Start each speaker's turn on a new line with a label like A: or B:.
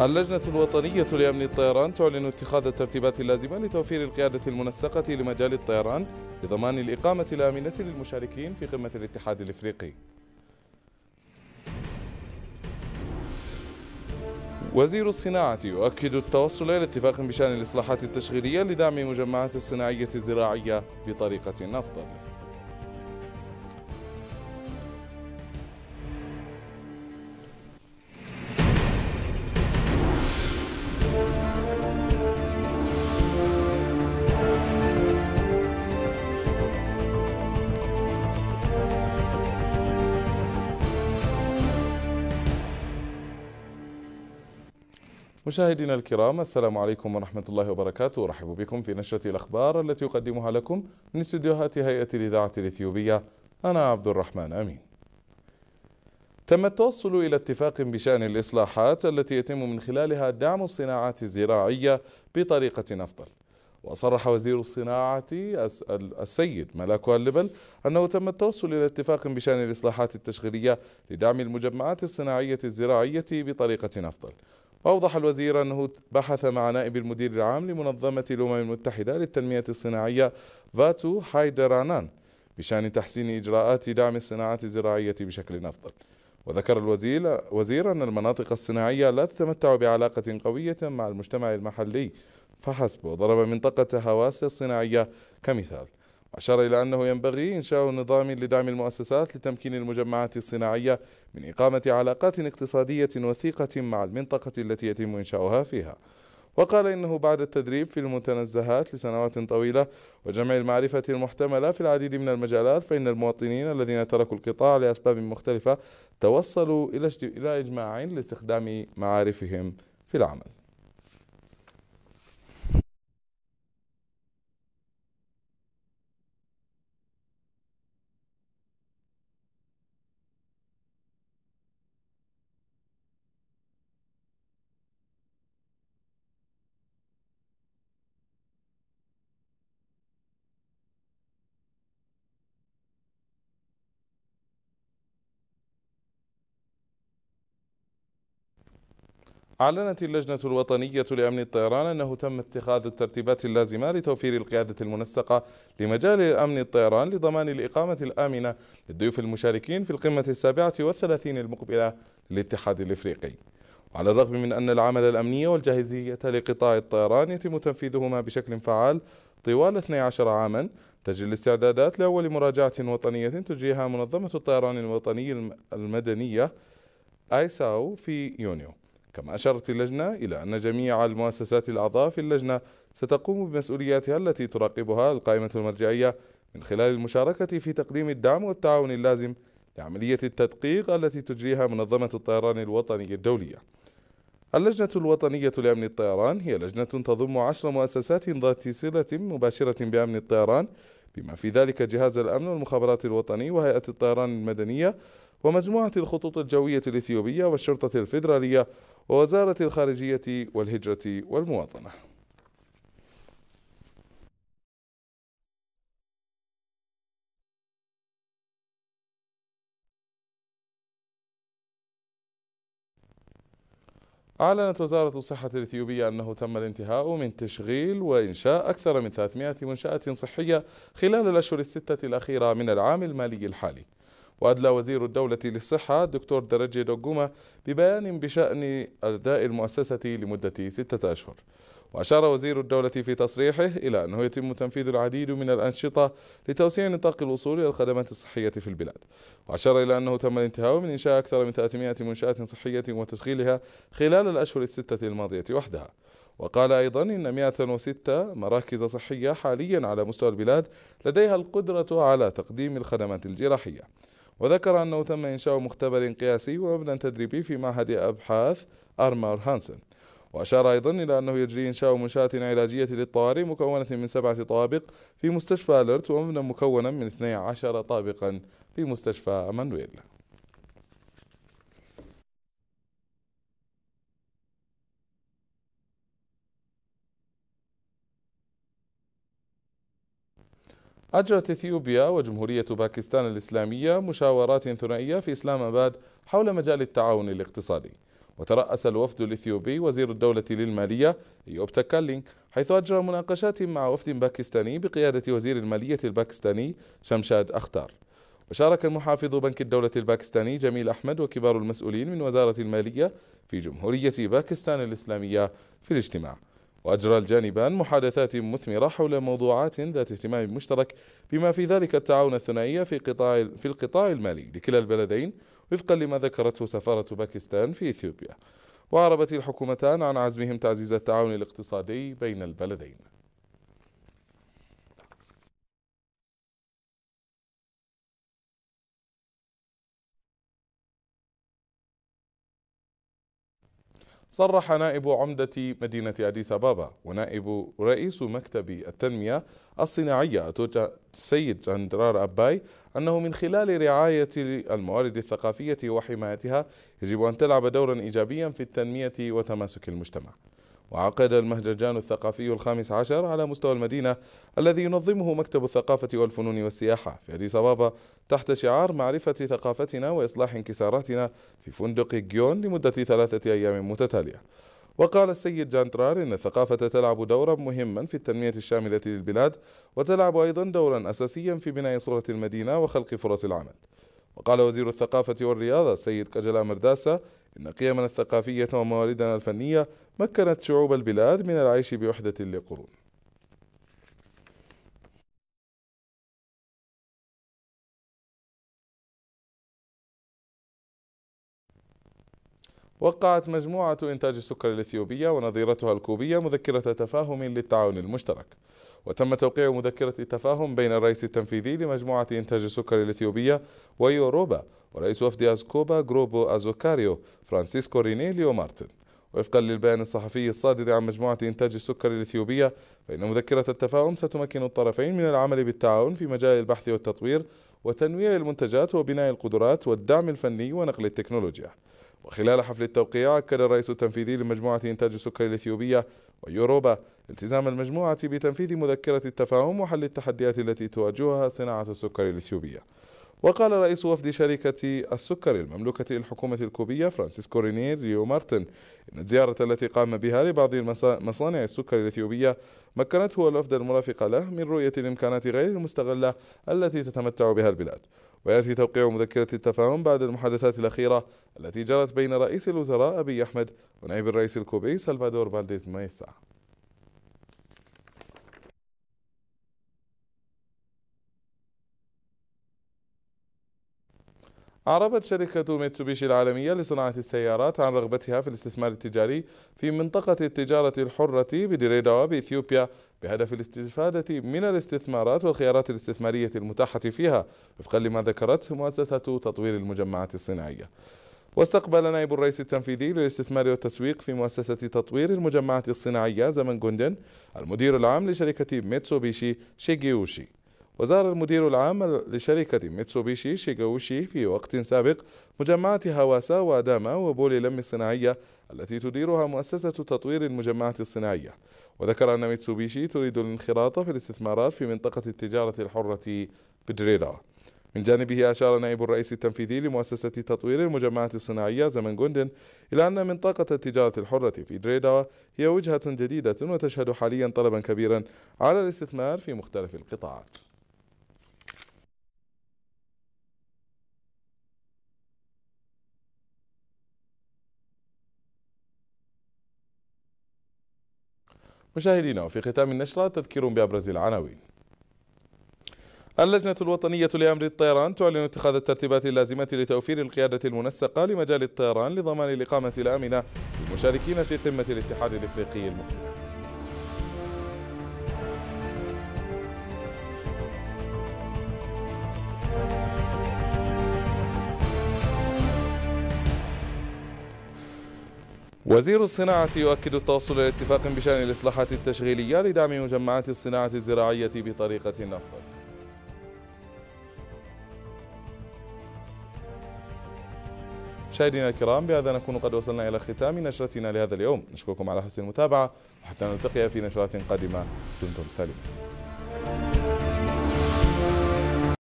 A: اللجنة الوطنية لأمن الطيران تعلن اتخاذ الترتيبات اللازمة لتوفير القيادة المنسقة لمجال الطيران لضمان الإقامة الآمنة للمشاركين في قمة الاتحاد الإفريقي وزير الصناعة يؤكد التوصل إلى اتفاق بشأن الإصلاحات التشغيلية لدعم مجمعات الصناعية الزراعية بطريقة أفضل مشاهدينا الكرام السلام عليكم ورحمة الله وبركاته أرحب بكم في نشرة الأخبار التي أقدمها لكم من استديوهات هيئة الإذاعة الإثيوبية أنا عبد الرحمن أمين تم التوصل إلى اتفاق بشأن الإصلاحات التي يتم من خلالها دعم الصناعات الزراعية بطريقة أفضل وصرح وزير الصناعة السيد ملاك اللبل أنه تم التوصل إلى اتفاق بشأن الإصلاحات التشغيلية لدعم المجمعات الصناعية الزراعية بطريقة أفضل وأوضح الوزير أنه بحث مع نائب المدير العام لمنظمة الأمم المتحدة للتنمية الصناعية فاتو هايدرانان بشأن تحسين إجراءات دعم الصناعات الزراعية بشكل أفضل وذكر الوزير وزير أن المناطق الصناعية لا تتمتع بعلاقة قوية مع المجتمع المحلي فحسب وضرب منطقة هواس الصناعية كمثال أشار إلى أنه ينبغي إنشاء نظام لدعم المؤسسات لتمكين المجمعات الصناعية من إقامة علاقات اقتصادية وثيقة مع المنطقة التي يتم إنشاؤها فيها وقال إنه بعد التدريب في المتنزهات لسنوات طويلة وجمع المعرفة المحتملة في العديد من المجالات فإن المواطنين الذين تركوا القطاع لأسباب مختلفة توصلوا إلى إجماع لاستخدام معارفهم في العمل أعلنت اللجنة الوطنية لأمن الطيران أنه تم اتخاذ الترتيبات اللازمة لتوفير القيادة المنسقة لمجال أمن الطيران لضمان الإقامة الآمنة للضيوف المشاركين في القمة السابعة والثلاثين المقبلة للاتحاد الإفريقي وعلى الرغم من أن العمل الأمني والجاهزية لقطاع الطيران يتم تنفيذهما بشكل فعال طوال 12 عاما تجري الاستعدادات لأول مراجعة وطنية تجريها منظمة الطيران الوطني المدنية آيساو في يونيو كما أشارت اللجنة إلى أن جميع المؤسسات الأعضاء في اللجنة ستقوم بمسؤولياتها التي تراقبها القائمة المرجعية من خلال المشاركة في تقديم الدعم والتعاون اللازم لعملية التدقيق التي تجريها منظمة الطيران الوطني الدولية. اللجنة الوطنية لأمن الطيران هي لجنة تضم عشر مؤسسات ذات صلة مباشرة بأمن الطيران بما في ذلك جهاز الأمن والمخابرات الوطني وهيئة الطيران المدنية ومجموعة الخطوط الجوية الإثيوبية والشرطة الفيدرالية ووزارة الخارجية والهجرة والمواطنة أعلنت وزارة الصحة الإثيوبية أنه تم الانتهاء من تشغيل وإنشاء أكثر من 300 منشأة صحية خلال الأشهر الستة الأخيرة من العام المالي الحالي وأدلى وزير الدولة للصحة الدكتور درجي دوغوما ببيان بشأن أداء المؤسسة لمدة ستة أشهر وأشار وزير الدولة في تصريحه إلى أنه يتم تنفيذ العديد من الأنشطة لتوسيع نطاق الوصول إلى الخدمات الصحية في البلاد وأشار إلى أنه تم الانتهاء من إنشاء أكثر من 300 منشأة صحية وتشغيلها خلال الأشهر الستة الماضية وحدها وقال أيضا إن 106 مراكز صحية حاليا على مستوى البلاد لديها القدرة على تقديم الخدمات الجراحية وذكر أنه تم إنشاء مختبر قياسي ومبنى تدريبي في معهد أبحاث أرمار هانسن وأشار أيضا إلى أنه يجري إنشاء منشأة علاجية للطوارئ مكونة من سبعة طوابق في مستشفى ألرت ومبنى مكونا من 12 طابقا في مستشفى أمانويل أجرت إثيوبيا وجمهورية باكستان الإسلامية مشاورات ثنائية في إسلام أباد حول مجال التعاون الاقتصادي وترأس الوفد الإثيوبي وزير الدولة للمالية إيوب تكالين حيث أجرى مناقشات مع وفد باكستاني بقيادة وزير المالية الباكستاني شمشاد أختار وشارك المحافظ بنك الدولة الباكستاني جميل أحمد وكبار المسؤولين من وزارة المالية في جمهورية باكستان الإسلامية في الاجتماع وأجرى الجانبان محادثات مثمرة حول موضوعات ذات اهتمام مشترك بما في ذلك التعاون الثنائي في قطاع في القطاع المالي لكلا البلدين وفقا لما ذكرته سفارة باكستان في إثيوبيا وأعربت الحكومتان عن عزمهم تعزيز التعاون الاقتصادي بين البلدين صرح نائب عمدة مدينة أديس أبابا ونائب رئيس مكتب التنمية الصناعية السيد جندرار أباي أنه من خلال رعاية الموارد الثقافية وحمايتها يجب أن تلعب دورا إيجابيا في التنمية وتماسك المجتمع وعقد المهرجان الثقافي الخامس عشر على مستوى المدينة الذي ينظمه مكتب الثقافة والفنون والسياحة في أديس أبابا تحت شعار معرفة ثقافتنا وإصلاح انكساراتنا في فندق جيون لمدة ثلاثة أيام متتالية وقال السيد جانترار إن الثقافة تلعب دورا مهما في التنمية الشاملة للبلاد وتلعب أيضا دورا أساسيا في بناء صورة المدينة وخلق فرص العمل وقال وزير الثقافة والرياضة السيد كجلا مرداسا إن قيمنا الثقافية ومواردنا الفنية مكنت شعوب البلاد من العيش بوحدة لقرون وقعت مجموعة إنتاج السكر الإثيوبية ونظيرتها الكوبية مذكرة تفاهم للتعاون المشترك وتم توقيع مذكرة تفاهم بين الرئيس التنفيذي لمجموعة إنتاج السكر الإثيوبية ويوروبا ورئيس وفد أزكوبا جروبو أزوكاريو فرانسيسكو رينيليو مارتن وفقا للبيان الصحفي الصادر عن مجموعة إنتاج السكر الإثيوبية فإن مذكرة التفاهم ستمكن الطرفين من العمل بالتعاون في مجال البحث والتطوير وتنويع المنتجات وبناء القدرات والدعم الفني ونقل التكنولوجيا وخلال حفل التوقيع أكد الرئيس التنفيذي لمجموعة إنتاج السكر الإثيوبية ويوروبا التزام المجموعة بتنفيذ مذكرة التفاهم وحل التحديات التي تواجهها صناعة السكر الإثيوبية وقال رئيس وفد شركة السكر المملوكة للحكومة الكوبية فرانسيسكو رينير ريو مارتن إن الزيارة التي قام بها لبعض مصانع السكر الإثيوبية مكنته الوفد المرافق له من رؤية الإمكانات غير المستغلة التي تتمتع بها البلاد ويأتي توقيع مذكرة التفاهم بعد المحادثات الأخيرة التي جرت بين رئيس الوزراء أبي أحمد ونائب الرئيس الكوبي سلفادور فالديز ميسا أعربت شركة ميتسوبيشي العالمية لصناعة السيارات عن رغبتها في الاستثمار التجاري في منطقة التجارة الحرة بديريدا بإثيوبيا بهدف الاستفادة من الاستثمارات والخيارات الاستثمارية المتاحة فيها وفقا لما ذكرته مؤسسة تطوير المجمعات الصناعية واستقبل نائب الرئيس التنفيذي للاستثمار والتسويق في مؤسسة تطوير المجمعات الصناعية زمن جوندن المدير العام لشركة ميتسوبيشي شيجيوشي وزار المدير العام لشركة ميتسوبيشي شيغاوشي في وقت سابق مجمعات هواسا واداما وبولي لم الصناعية التي تديرها مؤسسة تطوير المجمعات الصناعية وذكر أن ميتسوبيشي تريد الانخراط في الاستثمارات في منطقة التجارة الحرة بدريرا من جانبه أشار نائب الرئيس التنفيذي لمؤسسة تطوير المجمعات الصناعية زمن جندن إلى أن منطقة التجارة الحرة في دريدا هي وجهة جديدة وتشهد حاليا طلبا كبيرا على الاستثمار في مختلف القطاعات مشاهدينا وفي ختام النشرة تذكير بأبرز العناوين اللجنة الوطنية لأمر الطيران تعلن اتخاذ الترتيبات اللازمة لتوفير القيادة المنسقة لمجال الطيران لضمان الإقامة الآمنة للمشاركين في قمة الاتحاد الإفريقي المقبلة وزير الصناعة يؤكد التوصل إلى اتفاق بشأن الإصلاحات التشغيلية لدعم مجمعات الصناعة الزراعية بطريقة أفضل مشاهدينا الكرام بهذا نكون قد وصلنا إلى ختام نشرتنا لهذا اليوم نشكركم على حسن المتابعة وحتى نلتقي في نشرات قادمة دمتم سالمين